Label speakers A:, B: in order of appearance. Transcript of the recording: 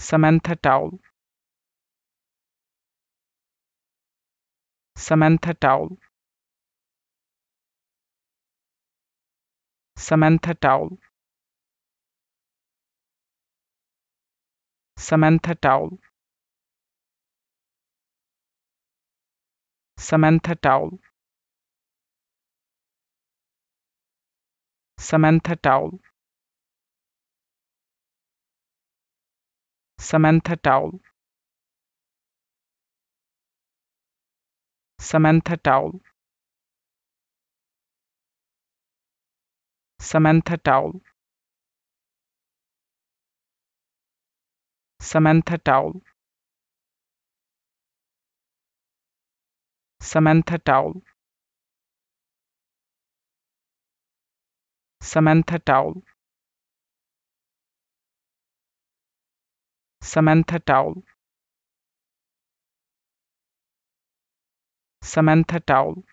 A: Samantha Towle Samantha Towle Samantha Towle Samantha Towle Samantha Towle Samantha Towle Samantha Towle Samantha Towle Samantha Towle Samantha Towle Samantha Towle Samantha Towle Samantha Towle Samantha Towle